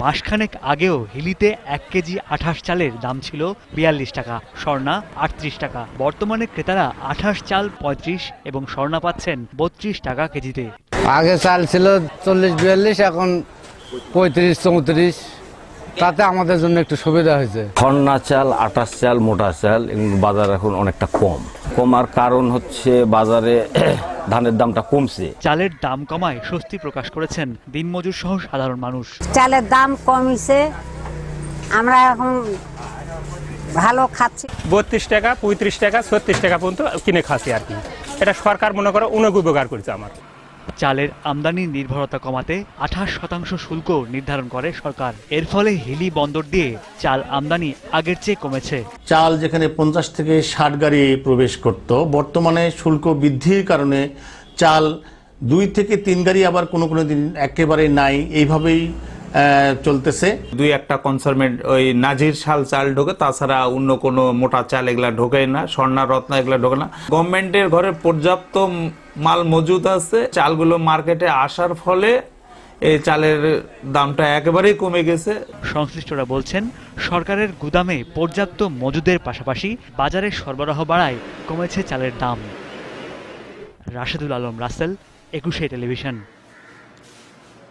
মাসখানেক আগেও হিলিতে এক কেজি আঠাশ চালের দাম ছিল বিয়াল্লিশ টাকা স্বর্ণা আটত্রিশ টাকা বর্তমানে ক্রেতারা আঠাশ চাল পঁয়ত্রিশ এবং স্বর্ণা পাচ্ছেন বত্রিশ টাকা কেজিতে আগে চাল ছিল চল্লিশ বিয়াল্লিশ এখন পঁয়ত্রিশ চৌত্রিশ তাতে আমাদের জন্য একটু সুবিধা হয়েছে খন্না চাল আটাশ চাল মোটা চাল এগুলো বাজার এখন অনেকটা কম কমার কারণ হচ্ছে বাজারে ধানের দামটা কমছে চালের দাম কমায় স্বস্তি প্রকাশ করেছেন দিনমজুর সহ সাধারণ মানুষ চালের দাম কমিছে আমরা এখন ভালো খাচ্ছি বত্রিশ টাকা পঁয়ত্রিশ টাকা ছত্রিশ টাকা পর্যন্ত কিনে খাচ্ছি আর কি এটা সরকার মনে করো অনেক উপকার করেছে আমার চালের আমদানি নির্ভরতা কমাতে আঠাশ শতাংশ শুল্ক নির্ধারণ করে সরকার এর ফলে হিলি বন্দর দিয়ে চাল আমদানি আগের চেয়ে কমেছে চাল যেখানে পঞ্চাশ থেকে ষাট গাড়ি প্রবেশ করত বর্তমানে শুল্ক বৃদ্ধির কারণে চাল দুই থেকে তিন গাড়ি আবার কোনো কোনো দিন একেবারে নাই এইভাবেই চলতেছে দুই একটা কনসার্মেন্ট ওই নাজির শাল চাল ঢোকে তাছাড়া অন্য কোনো মোটা চাল এগুলা ঢোকে না স্বর্ণা রত্ন এগুলা ঢোকে না গভর্নমেন্টের ঘরে পর্যাপ্ত মাল মজুদ আছে চালগুলো মার্কেটে আসার ফলে এই চালের দামটা একেবারেই কমে গেছে সংশ্লিষ্টরা বলছেন সরকারের গুদামে পর্যাপ্ত মজুদের পাশাপাশি বাজারে সরবরাহ বাড়ায় কমেছে চালের দাম রাশেদুল আলম রাসেল একুশে টেলিভিশন